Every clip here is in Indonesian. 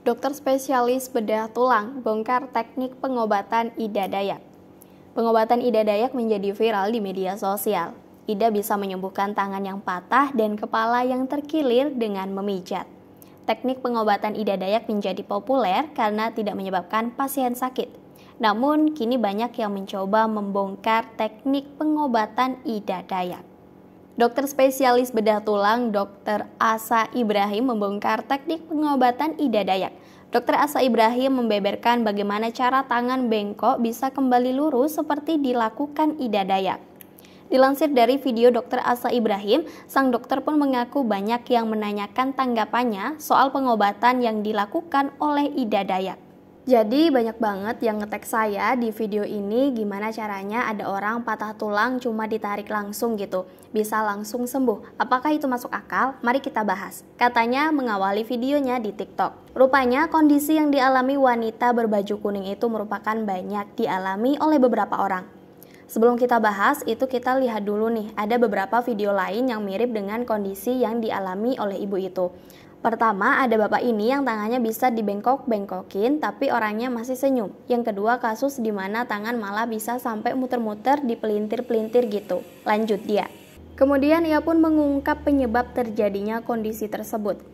dokter spesialis bedah tulang bongkar teknik pengobatan Ida Dayak. Pengobatan Ida Dayak menjadi viral di media sosial. Ida bisa menyembuhkan tangan yang patah dan kepala yang terkilir dengan memijat. Teknik pengobatan Ida Dayak menjadi populer karena tidak menyebabkan pasien sakit. Namun, kini banyak yang mencoba membongkar teknik pengobatan Ida Dayak. Dokter spesialis bedah tulang Dr. Asa Ibrahim membongkar teknik pengobatan Ida Dayak. Dokter Asa Ibrahim membeberkan bagaimana cara tangan bengkok bisa kembali lurus seperti dilakukan Ida Dayak. Dilansir dari video Dr. Asa Ibrahim, sang dokter pun mengaku banyak yang menanyakan tanggapannya soal pengobatan yang dilakukan oleh Ida Dayak. Jadi banyak banget yang ngetek saya di video ini gimana caranya ada orang patah tulang cuma ditarik langsung gitu, bisa langsung sembuh. Apakah itu masuk akal? Mari kita bahas. Katanya mengawali videonya di TikTok. Rupanya kondisi yang dialami wanita berbaju kuning itu merupakan banyak dialami oleh beberapa orang. Sebelum kita bahas, itu kita lihat dulu nih, ada beberapa video lain yang mirip dengan kondisi yang dialami oleh ibu itu. Pertama, ada bapak ini yang tangannya bisa dibengkok-bengkokin tapi orangnya masih senyum. Yang kedua, kasus di mana tangan malah bisa sampai muter-muter di pelintir-pelintir gitu. Lanjut dia. Kemudian ia pun mengungkap penyebab terjadinya kondisi tersebut.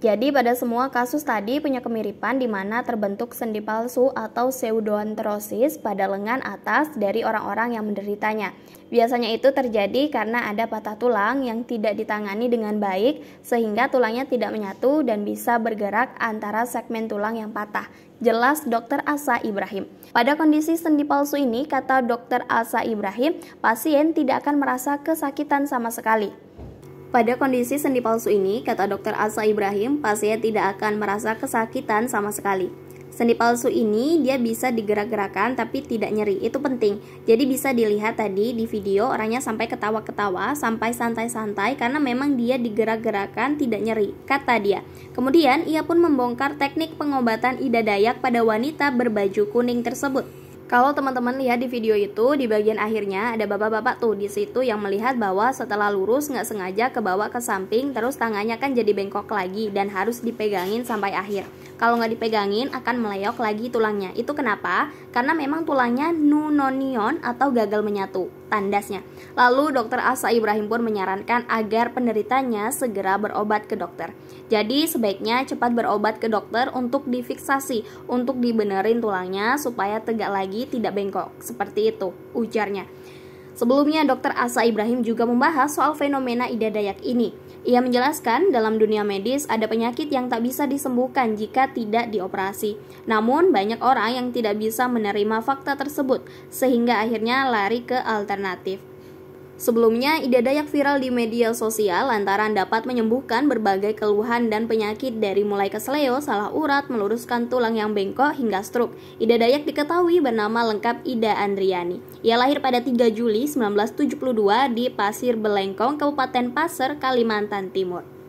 Jadi pada semua kasus tadi punya kemiripan di mana terbentuk sendi palsu atau pseudoanterosis pada lengan atas dari orang-orang yang menderitanya. Biasanya itu terjadi karena ada patah tulang yang tidak ditangani dengan baik sehingga tulangnya tidak menyatu dan bisa bergerak antara segmen tulang yang patah. Jelas Dokter Asa Ibrahim. Pada kondisi sendi palsu ini, kata Dokter Asa Ibrahim, pasien tidak akan merasa kesakitan sama sekali. Pada kondisi sendi palsu ini, kata dokter Asa Ibrahim, pasien tidak akan merasa kesakitan sama sekali. Sendi palsu ini dia bisa digerak-gerakan tapi tidak nyeri, itu penting. Jadi bisa dilihat tadi di video orangnya sampai ketawa-ketawa, sampai santai-santai karena memang dia digerak-gerakan tidak nyeri, kata dia. Kemudian ia pun membongkar teknik pengobatan Ida Dayak pada wanita berbaju kuning tersebut. Kalau teman-teman lihat di video itu, di bagian akhirnya ada bapak-bapak tuh di situ yang melihat bahwa setelah lurus nggak sengaja ke bawah ke samping, terus tangannya kan jadi bengkok lagi dan harus dipegangin sampai akhir. Kalau nggak dipegangin akan meleok lagi tulangnya. Itu kenapa? Karena memang tulangnya nunonion atau gagal menyatu tandasnya. Lalu dokter Asa Ibrahim pun menyarankan agar penderitanya segera berobat ke dokter. Jadi sebaiknya cepat berobat ke dokter untuk difiksasi, untuk dibenerin tulangnya supaya tegak lagi tidak bengkok. Seperti itu ujarnya. Sebelumnya, Dr. Asa Ibrahim juga membahas soal fenomena ida dayak ini. Ia menjelaskan, dalam dunia medis ada penyakit yang tak bisa disembuhkan jika tidak dioperasi. Namun, banyak orang yang tidak bisa menerima fakta tersebut, sehingga akhirnya lari ke alternatif. Sebelumnya, ide dayak viral di media sosial lantaran dapat menyembuhkan berbagai keluhan dan penyakit dari mulai kesleo, salah urat, meluruskan tulang yang bengkok hingga stroke. Ida dayak diketahui bernama lengkap Ida Andriani. Ia lahir pada 3 Juli 1972 di Pasir Belengkong, Kabupaten Pasir, Kalimantan Timur.